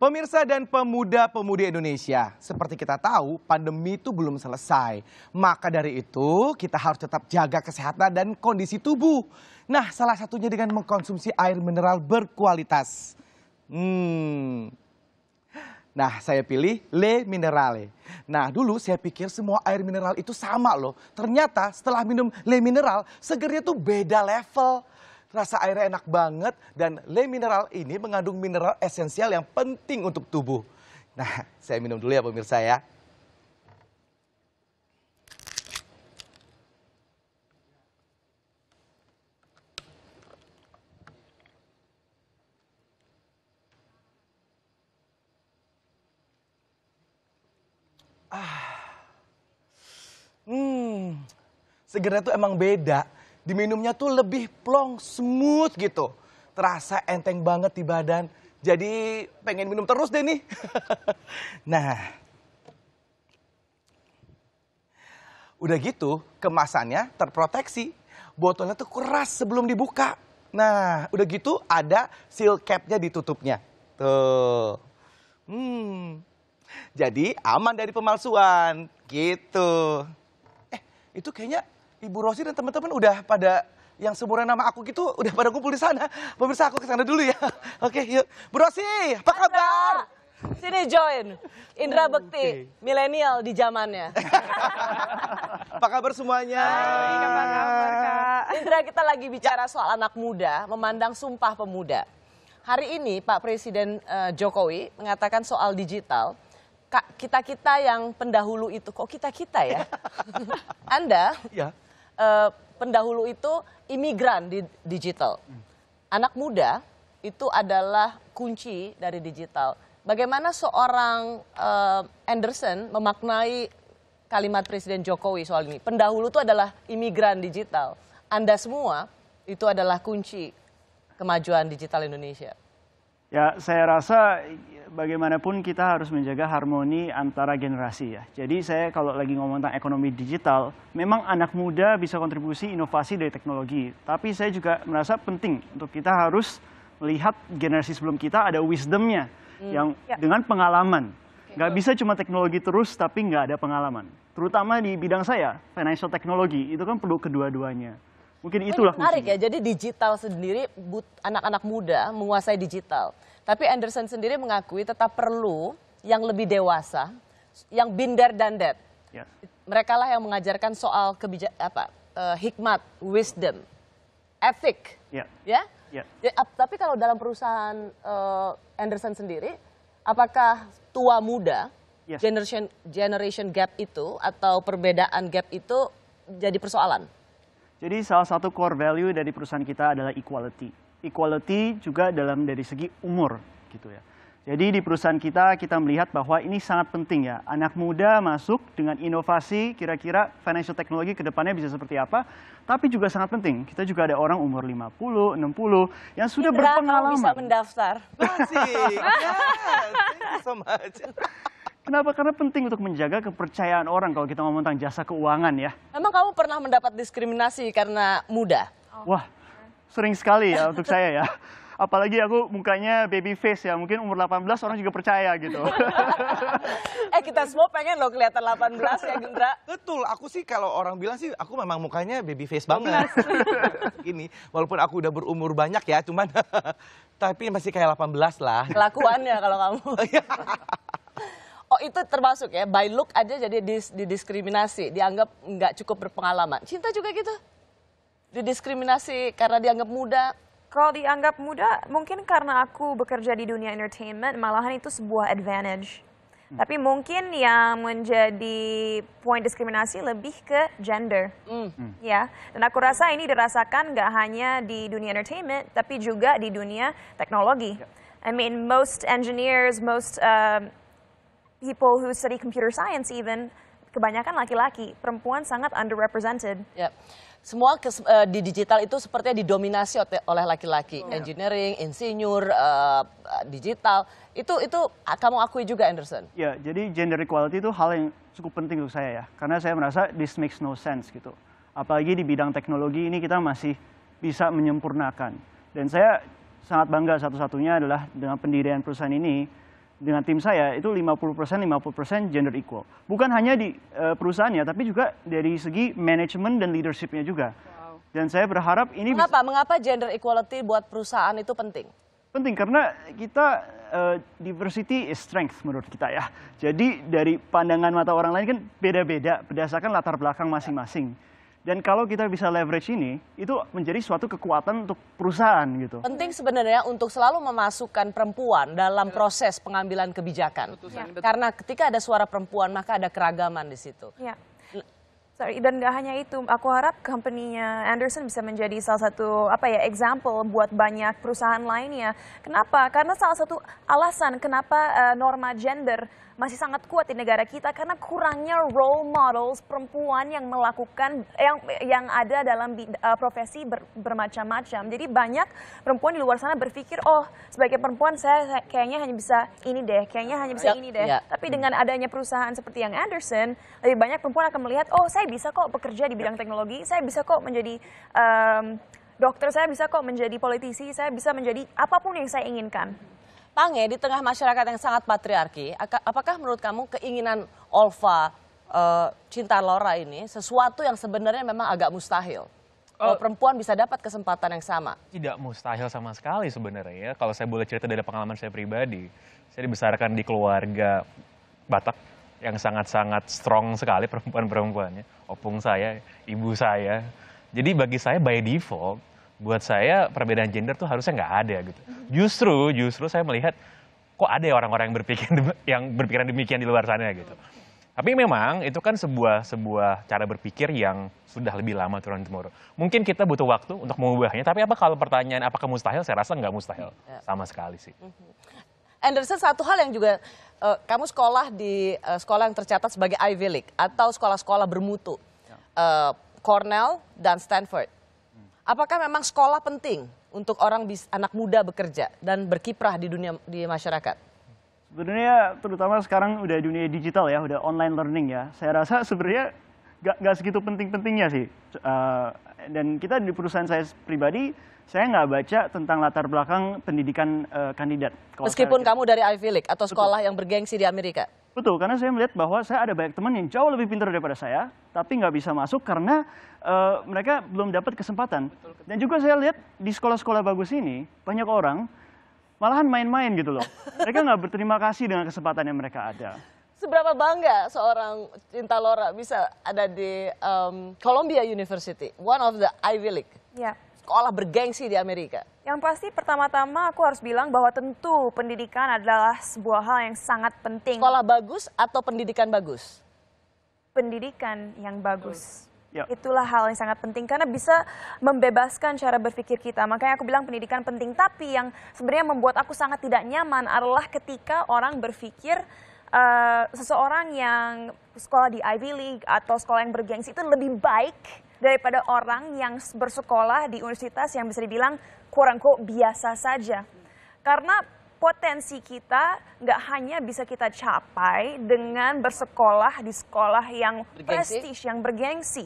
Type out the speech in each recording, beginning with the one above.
Pemirsa dan pemuda-pemudi Indonesia, seperti kita tahu pandemi itu belum selesai. Maka dari itu kita harus tetap jaga kesehatan dan kondisi tubuh. Nah salah satunya dengan mengkonsumsi air mineral berkualitas. Hmm. Nah saya pilih Le Minerale. Nah dulu saya pikir semua air mineral itu sama loh. Ternyata setelah minum Le Mineral segernya tuh beda level rasa airnya enak banget dan Le Mineral ini mengandung mineral esensial yang penting untuk tubuh. Nah, saya minum dulu ya pemirsa ya. Ah. Hmm, segernya tuh emang beda diminumnya tuh lebih plong, smooth gitu. Terasa enteng banget di badan. Jadi pengen minum terus deh nih. nah, udah gitu kemasannya terproteksi. Botolnya tuh keras sebelum dibuka. Nah, udah gitu ada seal capnya ditutupnya. Tuh. Hmm. Jadi aman dari pemalsuan. Gitu. Eh, itu kayaknya Ibu Rosi dan teman-teman udah pada yang semuanya nama aku gitu udah pada kumpul di sana. Pemirsa aku ke sana dulu ya. Oke, yuk. Bu Rosi, apa kabar? Sini join. Indra Bekti, milenial di zamannya. apa kabar semuanya? Hai, kabar, Kak? Indra, kita lagi bicara soal anak muda, memandang sumpah pemuda. Hari ini Pak Presiden uh, Jokowi mengatakan soal digital. Kak Kita-kita yang pendahulu itu, kok kita-kita ya? Anda ya eh, pendahulu itu imigran di digital. Anak muda itu adalah kunci dari digital. Bagaimana seorang eh, Anderson memaknai kalimat Presiden Jokowi soal ini? Pendahulu itu adalah imigran digital. Anda semua itu adalah kunci kemajuan digital Indonesia. Ya, saya rasa bagaimanapun kita harus menjaga harmoni antara generasi ya. Jadi saya kalau lagi ngomong tentang ekonomi digital, memang anak muda bisa kontribusi inovasi dari teknologi. Tapi saya juga merasa penting untuk kita harus melihat generasi sebelum kita ada wisdomnya hmm. yang ya. dengan pengalaman. Okay. Gak bisa cuma teknologi terus tapi nggak ada pengalaman. Terutama di bidang saya, financial technology, itu kan perlu kedua-duanya. Mungkin itulah menarik ya. Jadi digital sendiri anak-anak muda menguasai digital. Tapi Anderson sendiri mengakui tetap perlu yang lebih dewasa, yang binder dan dead. Ya. Mereka lah yang mengajarkan soal kebijak apa uh, hikmat, wisdom, ethic Ya. ya. Ya. Ya, tapi kalau dalam perusahaan uh, Anderson sendiri, apakah tua muda ya. generation generation gap itu atau perbedaan gap itu jadi persoalan? Jadi salah satu core value dari perusahaan kita adalah equality. Equality juga dalam dari segi umur gitu ya. Jadi di perusahaan kita kita melihat bahwa ini sangat penting ya. Anak muda masuk dengan inovasi kira-kira financial technology ke depannya bisa seperti apa. Tapi juga sangat penting. Kita juga ada orang umur 50, 60 yang sudah Indra, berpengalaman. bisa mendaftar. Masih. yeah, thank you so much. Kenapa? Karena penting untuk menjaga kepercayaan orang kalau kita ngomong tentang jasa keuangan ya. Emang kamu pernah mendapat diskriminasi karena muda? Oh. Wah, sering sekali ya untuk saya ya. Apalagi aku mukanya baby face ya, mungkin umur 18 orang juga percaya gitu. eh kita semua pengen loh kelihatan 18 ya Gendra. Betul, aku sih kalau orang bilang sih aku memang mukanya baby face banget. Ini walaupun aku udah berumur banyak ya, cuman tapi masih kayak 18 lah. Kelakuannya kalau kamu. Oh itu termasuk ya, by look aja jadi dis, didiskriminasi, dianggap nggak cukup berpengalaman. Cinta juga gitu, didiskriminasi karena dianggap muda. Kalau dianggap muda, mungkin karena aku bekerja di dunia entertainment, malahan itu sebuah advantage. Hmm. Tapi mungkin yang menjadi poin diskriminasi lebih ke gender, hmm. hmm. ya. Dan aku rasa ini dirasakan nggak hanya di dunia entertainment, tapi juga di dunia teknologi. Yeah. I mean, most engineers, most uh, people who study computer science even kebanyakan laki-laki, perempuan sangat underrepresented. Yep. Semua kes, uh, di digital itu sepertinya didominasi oleh laki-laki, oh, engineering, insinyur, uh, digital. Itu itu ah, kamu akui juga Anderson? Ya, yeah, jadi gender equality itu hal yang cukup penting untuk saya ya, karena saya merasa this makes no sense gitu. Apalagi di bidang teknologi ini kita masih bisa menyempurnakan. Dan saya sangat bangga satu-satunya adalah dengan pendirian perusahaan ini dengan tim saya itu 50% 50% gender equal. Bukan hanya di uh, perusahaannya tapi juga dari segi manajemen dan leadershipnya juga. Wow. Dan saya berharap ini Mengapa bisa... mengapa gender equality buat perusahaan itu penting? Penting karena kita uh, diversity is strength menurut kita ya. Jadi dari pandangan mata orang lain kan beda-beda berdasarkan latar belakang masing-masing. Dan kalau kita bisa leverage ini, itu menjadi suatu kekuatan untuk perusahaan gitu. Penting sebenarnya untuk selalu memasukkan perempuan dalam proses pengambilan kebijakan. Ya. Karena ketika ada suara perempuan, maka ada keragaman di situ. Ya. Nah. Sorry, dan gak hanya itu, aku harap company-nya Anderson bisa menjadi salah satu apa ya example buat banyak perusahaan lainnya. Kenapa? Karena salah satu alasan kenapa uh, norma gender masih sangat kuat di negara kita karena kurangnya role models perempuan yang melakukan yang yang ada dalam uh, profesi ber, bermacam-macam. Jadi banyak perempuan di luar sana berpikir, "Oh, sebagai perempuan saya, kayaknya hanya bisa ini deh, kayaknya hanya bisa ini deh." Yep. Ya. Tapi hmm. dengan adanya perusahaan seperti yang Anderson, lebih banyak perempuan akan melihat, "Oh, saya bisa kok bekerja di bidang teknologi, saya bisa kok menjadi um, dokter, saya bisa kok menjadi politisi, saya bisa menjadi apapun yang saya inginkan." Pange, ya di tengah masyarakat yang sangat patriarki, apakah menurut kamu keinginan Olva uh, Cinta Lora ini sesuatu yang sebenarnya memang agak mustahil? Kalau eh. perempuan bisa dapat kesempatan yang sama? Tidak mustahil sama sekali sebenarnya ya. Kalau saya boleh cerita dari pengalaman saya pribadi, saya dibesarkan di keluarga Batak yang sangat-sangat strong sekali perempuan-perempuannya. Opung saya, ibu saya. Jadi bagi saya by default, buat saya perbedaan gender tuh harusnya nggak ada gitu. Justru, justru saya melihat kok ada ya orang-orang yang berpikir yang berpikiran demikian di luar sana gitu. Tapi memang itu kan sebuah sebuah cara berpikir yang sudah lebih lama turun temurun. Mungkin kita butuh waktu untuk mengubahnya. Tapi apa kalau pertanyaan apakah mustahil? Saya rasa nggak mustahil iya. sama sekali sih. Mm-hmm. Anderson satu hal yang juga uh, kamu sekolah di uh, sekolah yang tercatat sebagai Ivy League atau sekolah-sekolah bermutu uh, Cornell dan Stanford Apakah memang sekolah penting untuk orang anak muda bekerja dan berkiprah di dunia di masyarakat? Sebenarnya terutama sekarang udah dunia digital ya, udah online learning ya. Saya rasa sebenarnya gak, gak segitu penting-pentingnya sih. Uh, dan kita di perusahaan saya pribadi, saya nggak baca tentang latar belakang pendidikan uh, kandidat. Meskipun kamu dari Ivy League atau sekolah Betul. yang bergengsi di Amerika? Betul, karena saya melihat bahwa saya ada banyak teman yang jauh lebih pintar daripada saya, tapi nggak bisa masuk karena uh, mereka belum dapat kesempatan. Dan juga saya lihat di sekolah-sekolah bagus ini, banyak orang malahan main-main gitu loh. Mereka nggak berterima kasih dengan kesempatan yang mereka ada seberapa bangga seorang Cinta Lora bisa ada di um, Columbia University, one of the Ivy League. Ya. Sekolah bergengsi di Amerika. Yang pasti pertama-tama aku harus bilang bahwa tentu pendidikan adalah sebuah hal yang sangat penting. Sekolah bagus atau pendidikan bagus? Pendidikan yang bagus. Ya. Itulah hal yang sangat penting karena bisa membebaskan cara berpikir kita. Makanya aku bilang pendidikan penting, tapi yang sebenarnya membuat aku sangat tidak nyaman adalah ketika orang berpikir uh, seseorang yang sekolah di Ivy League atau sekolah yang bergengsi itu lebih baik daripada orang yang bersekolah di universitas yang bisa dibilang kurang kok biasa saja. Karena potensi kita nggak hanya bisa kita capai dengan bersekolah di sekolah yang prestis yang bergengsi.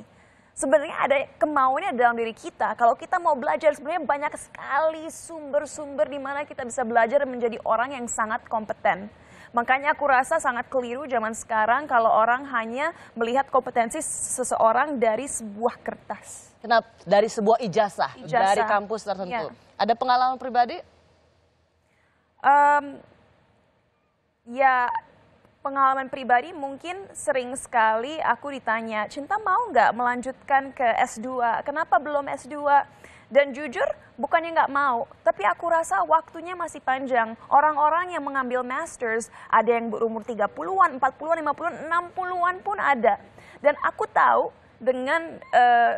Sebenarnya ada kemauannya dalam diri kita. Kalau kita mau belajar, sebenarnya banyak sekali sumber-sumber di mana kita bisa belajar menjadi orang yang sangat kompeten. Makanya aku rasa sangat keliru zaman sekarang kalau orang hanya melihat kompetensi seseorang dari sebuah kertas. Kenapa? Dari sebuah ijazah, ijazah. dari kampus tertentu. Ya. Ada pengalaman pribadi? Um, ya pengalaman pribadi mungkin sering sekali aku ditanya, Cinta mau nggak melanjutkan ke S2? Kenapa belum S2? Dan jujur, bukannya nggak mau, tapi aku rasa waktunya masih panjang. Orang-orang yang mengambil masters, ada yang berumur 30-an, 40-an, 50-an, 60-an pun ada. Dan aku tahu dengan uh,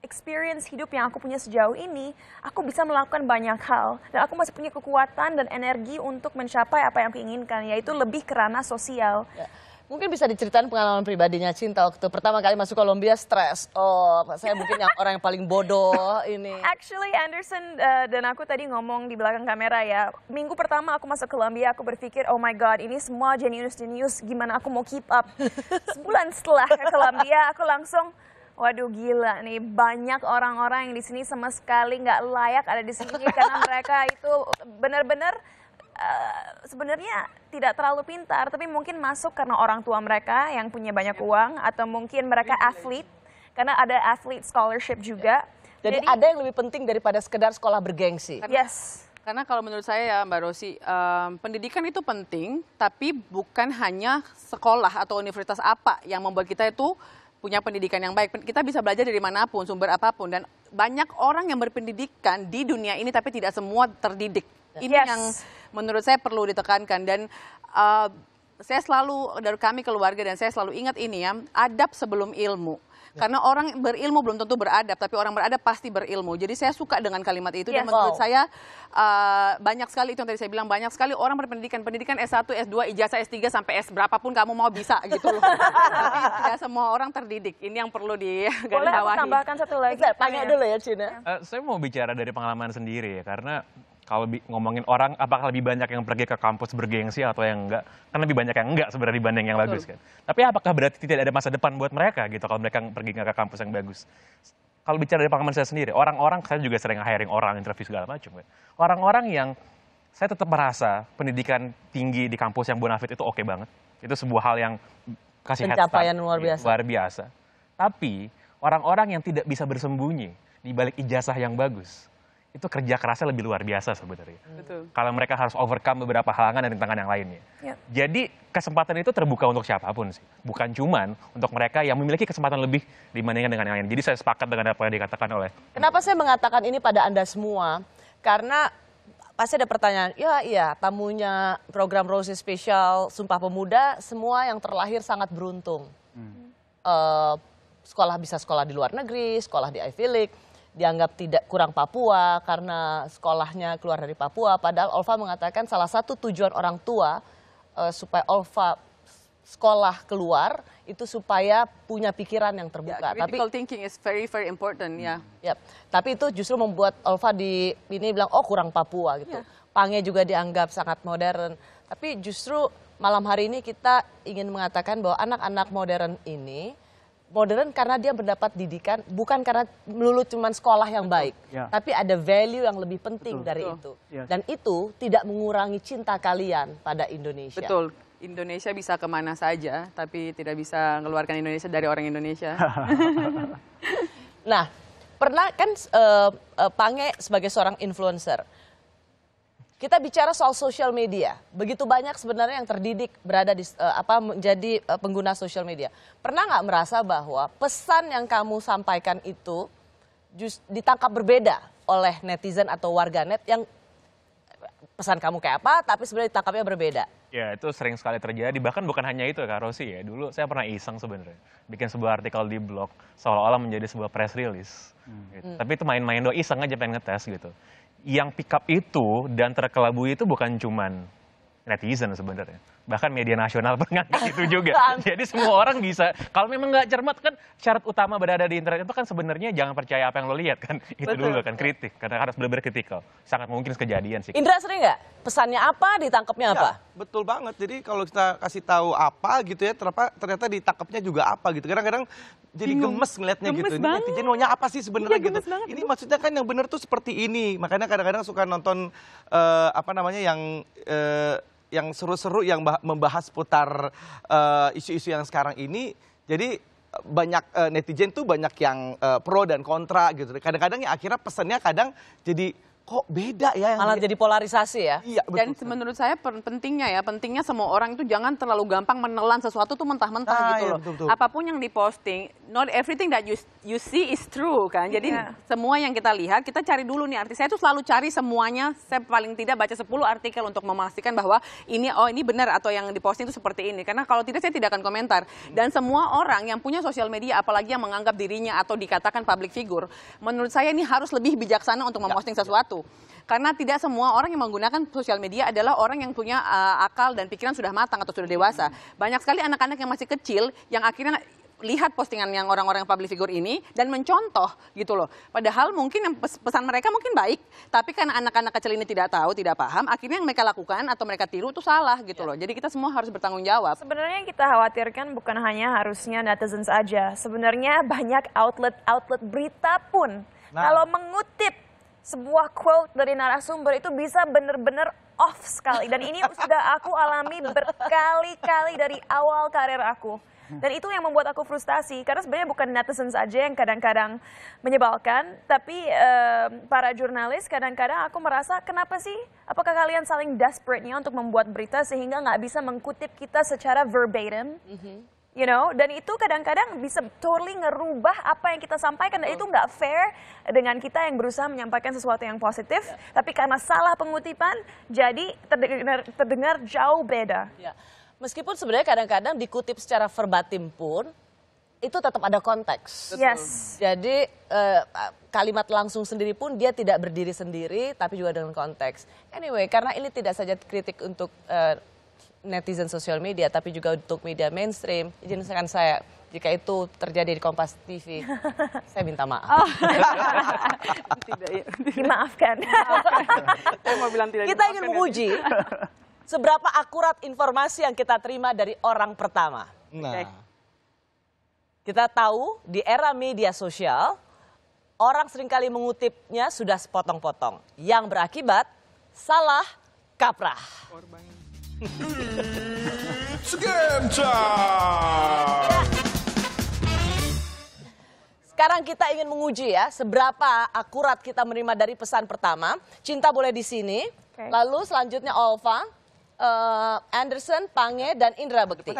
experience hidup yang aku punya sejauh ini, aku bisa melakukan banyak hal. Dan aku masih punya kekuatan dan energi untuk mencapai apa yang aku inginkan, yaitu lebih kerana sosial. Yeah. Mungkin bisa diceritain pengalaman pribadinya Cinta waktu pertama kali masuk Kolombia stres. Oh, saya mungkin yang orang yang paling bodoh ini. Actually Anderson uh, dan aku tadi ngomong di belakang kamera ya. Minggu pertama aku masuk Kolombia aku berpikir oh my god ini semua genius genius gimana aku mau keep up. Sebulan setelah ke Kolombia aku langsung Waduh gila nih banyak orang-orang yang di sini sama sekali nggak layak ada di sini karena mereka itu benar-benar Eh, sebenarnya tidak terlalu pintar, tapi mungkin masuk karena orang tua mereka yang punya banyak iya. uang, atau mungkin mereka iya. atlet, karena ada atlet scholarship iya. juga. Jadi, Jadi ada yang lebih penting daripada sekedar sekolah bergengsi. Yes. Karena kalau menurut saya ya Mbak Rosi, um, pendidikan itu penting, tapi bukan hanya sekolah atau universitas apa yang membuat kita itu punya pendidikan yang baik. Kita bisa belajar dari manapun, sumber apapun. Dan banyak orang yang berpendidikan di dunia ini tapi tidak semua terdidik. Iya. Ini yang menurut saya perlu ditekankan dan uh, saya selalu dari kami keluarga dan saya selalu ingat ini ya, adab sebelum ilmu. Ya. Karena orang berilmu belum tentu beradab, tapi orang beradab pasti berilmu. Jadi saya suka dengan kalimat itu yes. dan menurut saya uh, banyak sekali itu yang tadi saya bilang banyak sekali orang berpendidikan pendidikan S1, S2, ijazah S3 sampai S berapapun kamu mau bisa gitu loh. tapi tidak semua orang terdidik. Ini yang perlu digarisbawahi. Boleh tambahkan satu lagi. Tanya dulu ya Cina. Uh, saya mau bicara dari pengalaman sendiri ya karena kalau ngomongin orang apakah lebih banyak yang pergi ke kampus bergengsi atau yang enggak kan lebih banyak yang enggak sebenarnya dibanding yang bagus kan tapi apakah berarti tidak ada masa depan buat mereka gitu kalau mereka pergi ke kampus yang bagus kalau bicara dari pengalaman saya sendiri orang-orang saya juga sering hiring orang interview segala macam kan orang-orang yang saya tetap merasa pendidikan tinggi di kampus yang bonafit itu oke okay banget itu sebuah hal yang kasih pencapaian luar iya, biasa luar biasa tapi orang-orang yang tidak bisa bersembunyi di balik ijazah yang bagus itu kerja kerasnya lebih luar biasa sebenarnya. Hmm. Kalau mereka harus overcome beberapa halangan dan tantangan yang lainnya. Ya. Jadi kesempatan itu terbuka untuk siapapun sih. Bukan cuman untuk mereka yang memiliki kesempatan lebih dibandingkan dengan yang lain. Jadi saya sepakat dengan apa yang dikatakan oleh. Kenapa saya mengatakan ini pada Anda semua? Karena pasti ada pertanyaan, ya iya tamunya program Rosie Special Sumpah Pemuda, semua yang terlahir sangat beruntung. Hmm. Uh, sekolah bisa sekolah di luar negeri, sekolah di Ivy League dianggap tidak kurang Papua karena sekolahnya keluar dari Papua. Padahal Olfa mengatakan salah satu tujuan orang tua uh, supaya Olfa sekolah keluar itu supaya punya pikiran yang terbuka. Yeah, Tapi thinking is very very important ya. Yeah. Yep. Tapi itu justru membuat Olfa di ini bilang oh kurang Papua gitu. Yeah. Pange juga dianggap sangat modern. Tapi justru malam hari ini kita ingin mengatakan bahwa anak-anak modern ini modern karena dia mendapat didikan bukan karena melulu cuman sekolah yang Betul. baik, ya. tapi ada value yang lebih penting Betul. dari Betul. itu. Ya. Dan itu tidak mengurangi cinta kalian pada Indonesia. Betul. Indonesia bisa kemana saja, tapi tidak bisa mengeluarkan Indonesia dari orang Indonesia. nah, pernah kan uh, uh, Pange sebagai seorang influencer, kita bicara soal sosial media. Begitu banyak sebenarnya yang terdidik berada di eh, apa menjadi eh, pengguna sosial media. Pernah nggak merasa bahwa pesan yang kamu sampaikan itu just ditangkap berbeda oleh netizen atau warganet yang eh, pesan kamu kayak apa tapi sebenarnya ditangkapnya berbeda? Ya itu sering sekali terjadi. Bahkan bukan hanya itu ya, Kak Rosi ya. Dulu saya pernah iseng sebenarnya bikin sebuah artikel di blog seolah-olah menjadi sebuah press release. Hmm. Gitu. Hmm. Tapi itu main-main doa iseng aja pengen ngetes gitu yang pick up itu dan terkelabui itu bukan cuman netizen sebenarnya bahkan media nasional mengangkat itu juga jadi semua orang bisa kalau memang nggak cermat kan syarat utama berada di internet itu kan sebenarnya jangan percaya apa yang lo lihat kan itu Betul. dulu kan kritik karena harus benar-benar kritikal sangat mungkin kejadian sih Indra sering nggak pesannya apa ditangkapnya ya, apa betul banget jadi kalau kita kasih tahu apa gitu ya ternyata ditangkapnya juga apa gitu kadang-kadang jadi Bingung. gemes ngeliatnya gitu. Banget. Netizen maunya apa sih sebenarnya iya, gitu? Banget. Ini maksudnya kan yang benar tuh seperti ini. Makanya kadang-kadang suka nonton uh, apa namanya yang uh, yang seru-seru yang membahas putar eh, isu-isu uh, yang sekarang ini. Jadi banyak uh, netizen tuh banyak yang uh, pro dan kontra gitu. Kadang-kadang ya akhirnya pesannya kadang jadi kok beda ya. Yang Malah dia... jadi polarisasi ya. Iya, betul. Dan menurut saya pentingnya ya, pentingnya semua orang itu jangan terlalu gampang menelan sesuatu tuh mentah-mentah nah, gitu iya, loh. Betul, betul. Apapun yang diposting, not everything that you you see is true kan. Jadi iya. semua yang kita lihat, kita cari dulu nih artis. Saya tuh selalu cari semuanya, saya paling tidak baca 10 artikel untuk memastikan bahwa ini oh ini benar atau yang diposting itu seperti ini. Karena kalau tidak saya tidak akan komentar. Dan semua orang yang punya sosial media apalagi yang menganggap dirinya atau dikatakan public figure, menurut saya ini harus lebih bijaksana untuk memposting sesuatu. Karena tidak semua orang yang menggunakan sosial media adalah orang yang punya uh, akal dan pikiran sudah matang atau sudah dewasa. Banyak sekali anak-anak yang masih kecil yang akhirnya lihat postingan yang orang-orang public figure ini dan mencontoh gitu loh. Padahal mungkin yang pesan mereka mungkin baik, tapi karena anak-anak kecil ini tidak tahu, tidak paham, akhirnya yang mereka lakukan atau mereka tiru itu salah gitu ya. loh. Jadi kita semua harus bertanggung jawab. Sebenarnya yang kita khawatirkan bukan hanya harusnya netizen saja. Sebenarnya banyak outlet-outlet berita pun nah. kalau mengutip sebuah quote dari narasumber itu bisa benar-benar off sekali dan ini sudah aku alami berkali-kali dari awal karir aku. Dan itu yang membuat aku frustasi karena sebenarnya bukan netizen saja yang kadang-kadang menyebalkan, tapi uh, para jurnalis kadang-kadang aku merasa kenapa sih? Apakah kalian saling desperate-nya untuk membuat berita sehingga nggak bisa mengkutip kita secara verbatim? Mm -hmm you know dan itu kadang-kadang bisa totally ngerubah apa yang kita sampaikan dan itu nggak fair dengan kita yang berusaha menyampaikan sesuatu yang positif yeah. tapi karena salah pengutipan jadi terdengar terdengar jauh beda yeah. meskipun sebenarnya kadang-kadang dikutip secara verbatim pun itu tetap ada konteks. Yes. Jadi eh, kalimat langsung sendiri pun dia tidak berdiri sendiri, tapi juga dengan konteks. Anyway, karena ini tidak saja kritik untuk eh, netizen sosial media, tapi juga untuk media mainstream. Izinkan saya jika itu terjadi di Kompas TV, saya minta maaf. Oh. tidak, ya. Dimaafkan. Dimaafkan. saya mau bilang tidak Kita ingin ya. menguji ya. seberapa akurat informasi yang kita terima dari orang pertama. Nah. Kita tahu di era media sosial, orang seringkali mengutipnya sudah sepotong-potong. Yang berakibat salah kaprah. It's game time! Sekarang kita ingin menguji ya, seberapa akurat kita menerima dari pesan pertama. Cinta boleh di sini. Okay. Lalu selanjutnya Olva, uh, eh, Anderson, Pange, dan Indra Bekti.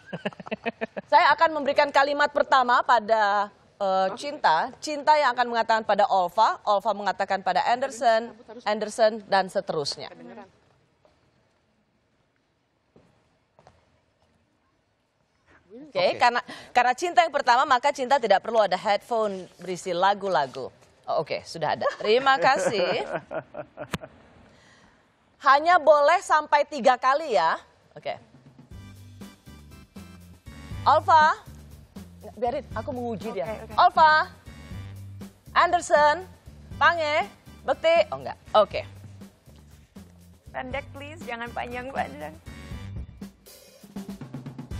Saya akan memberikan kalimat pertama pada uh, cinta, cinta yang akan mengatakan pada Olva, Olva mengatakan pada Anderson, Anderson dan seterusnya. Oke, okay, okay. karena karena cinta yang pertama maka cinta tidak perlu ada headphone berisi lagu-lagu. Oh, Oke, okay, sudah ada. Terima kasih. Hanya boleh sampai tiga kali ya. Oke. Okay. Alfa, biarin aku menguji dia. Okay. Alfa, Anderson, Pange, Bekti. Oh enggak. Oke. Okay. Pendek please, jangan panjang-panjang.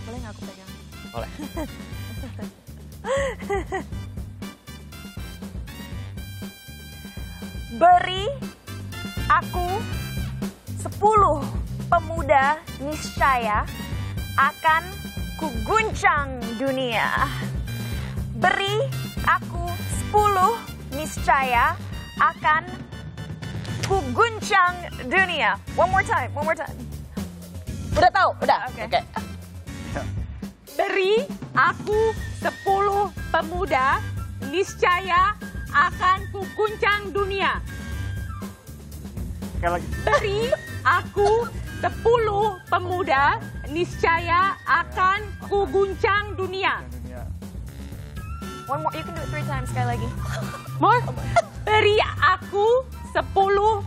Boleh nggak aku pegang? Oleh. Beri aku sepuluh pemuda niscaya akan kuguncang dunia. Beri aku sepuluh niscaya akan kuguncang dunia. One more time, one more time. Udah tahu, udah. Oke. Okay. Okay beri aku 10 pemuda, niscaya akan kuguncang dunia. Beri aku 10 pemuda, niscaya akan kuguncang dunia. One more, you can do it three times, sekali lagi. More? Beri aku 10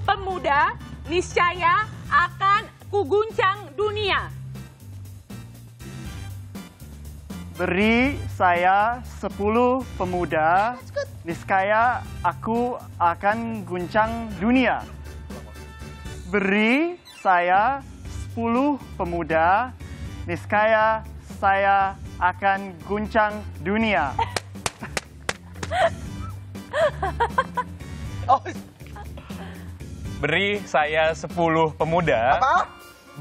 pemuda, niscaya akan kuguncang dunia. beri saya 10 pemuda, niscaya aku akan guncang dunia. Beri saya 10 pemuda, niscaya saya akan guncang dunia. Oh. Beri saya 10 pemuda. Apa?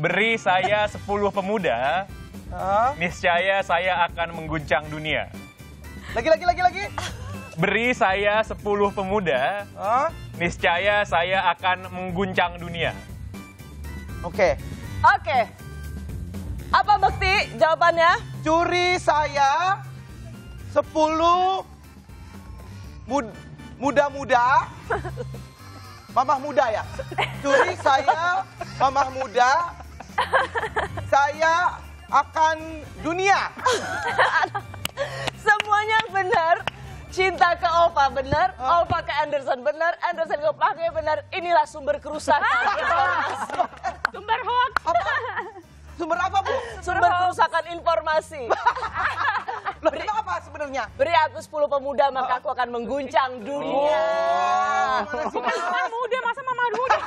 Beri saya 10 pemuda, Huh? Niscaya saya akan mengguncang dunia. Lagi, lagi, lagi, lagi. Beri saya 10 pemuda, huh? niscaya saya akan mengguncang dunia. Oke. Okay. Oke. Okay. Apa bukti jawabannya? Curi saya 10 muda-muda. Mamah muda ya? Curi saya mamah muda. Saya akan dunia. Semuanya benar. Cinta ke Opa benar, oh. Opa ke Anderson benar, Anderson ke Pake benar. Inilah sumber kerusakan. sumber hoax. Sumber apa, Bu? Sumber kerusakan informasi. Loh, beri, apa sebenarnya? Beri aku 10 pemuda, maka aku akan mengguncang dunia. Oh, Bukan muda, masa mama muda?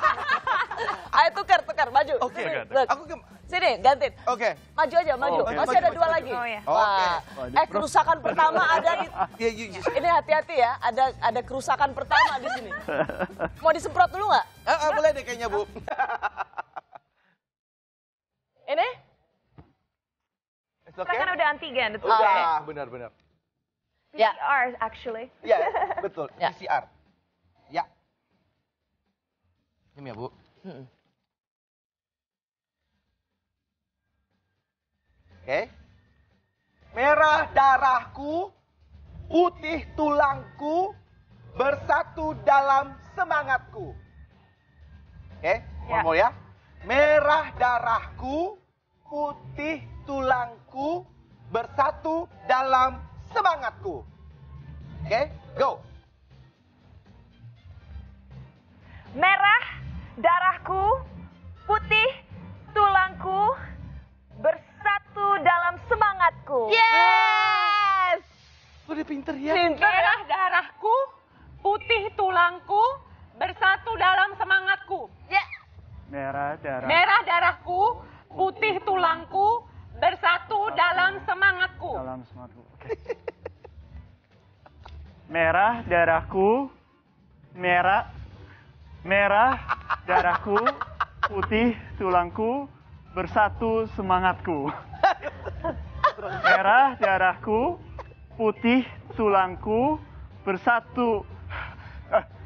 Ayo tukar, tukar, maju. Oke, okay. aku ke... Sini, ganti. Oke. Okay. Maju aja, maju. Oh, Masih maju, ada dua maju. lagi. Oh, iya. Wah. Okay. Eh, kerusakan pertama ada di... Iya, iya, iya. Ini hati-hati ya, ada ada kerusakan pertama di sini. Mau disemprot dulu nggak? Eh, eh, boleh deh kayaknya, Bu. Ini? okay? Kita kan udah antigen, betul. Udah, okay. benar-benar. PCR yeah. actually. Ya, yeah, betul. Yeah. PCR. Ya. Yeah. Ini ya, Bu. Hmm. Oke. Okay. Merah darahku, putih tulangku, bersatu dalam semangatku. Oke, ya. okay. yeah. ya. Merah darahku, putih tulangku bersatu dalam semangatku. Oke, okay, go. Merah darahku, putih merah darahku merah merah darahku putih tulangku bersatu semangatku merah darahku putih tulangku bersatu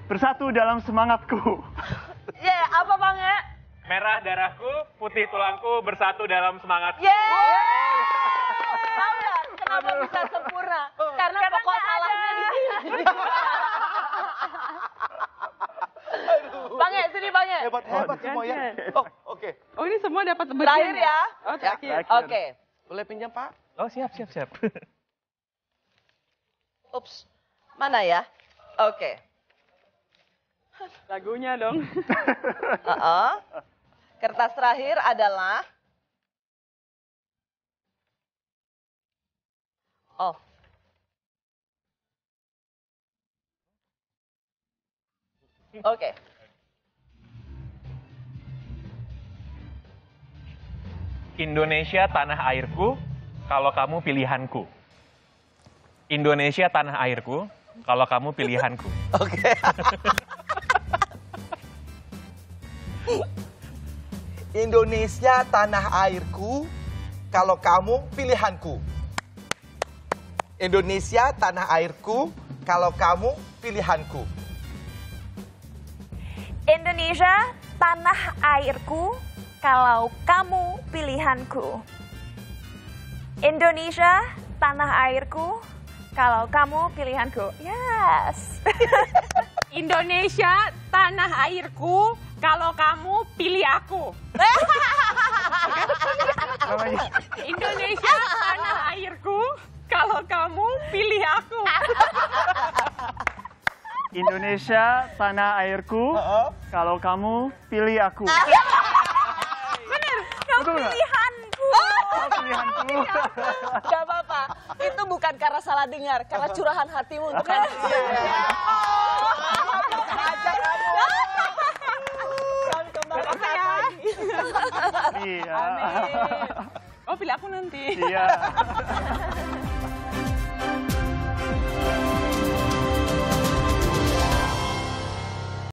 bersatu dalam semangatku ya yeah, apa bang ya merah darahku putih tulangku bersatu dalam semangatku yeah. Wow. kenapa bisa sempurna? Karena, Karena pokok banget sini banget. Hebat hebat oh, semua ya. Oh, oke. Okay. Oh, ini semua dapat berlian. Terakhir ya. Oh, terakhir. Ya, oke. Okay. Boleh pinjam, Pak? Oh, siap, siap, siap. Ups. Mana ya? Oke. Okay. Lagunya dong. uh -uh. Kertas terakhir adalah Oh, Oke. Okay. Indonesia tanah airku, kalau kamu pilihanku. Indonesia tanah airku, kalau kamu pilihanku. Oke. Okay. Indonesia tanah airku, kalau kamu pilihanku. Indonesia tanah airku, kalau kamu pilihanku. Indonesia, tanah airku, kalau kamu pilihanku. Indonesia, tanah airku, kalau kamu pilihanku. Yes. Indonesia, tanah airku, kalau kamu pilih aku. Indonesia, tanah airku, kalau kamu pilih aku. Indonesia, tanah airku. Uh -oh. Kalau kamu pilih aku. Ah. Bener, kamu Betul pilihanku. Oh, pilihanku. Gak apa-apa. Itu bukan karena salah dengar, karena curahan hatimu untuk kan. Iya. Oh, pilih aku nanti. Iya.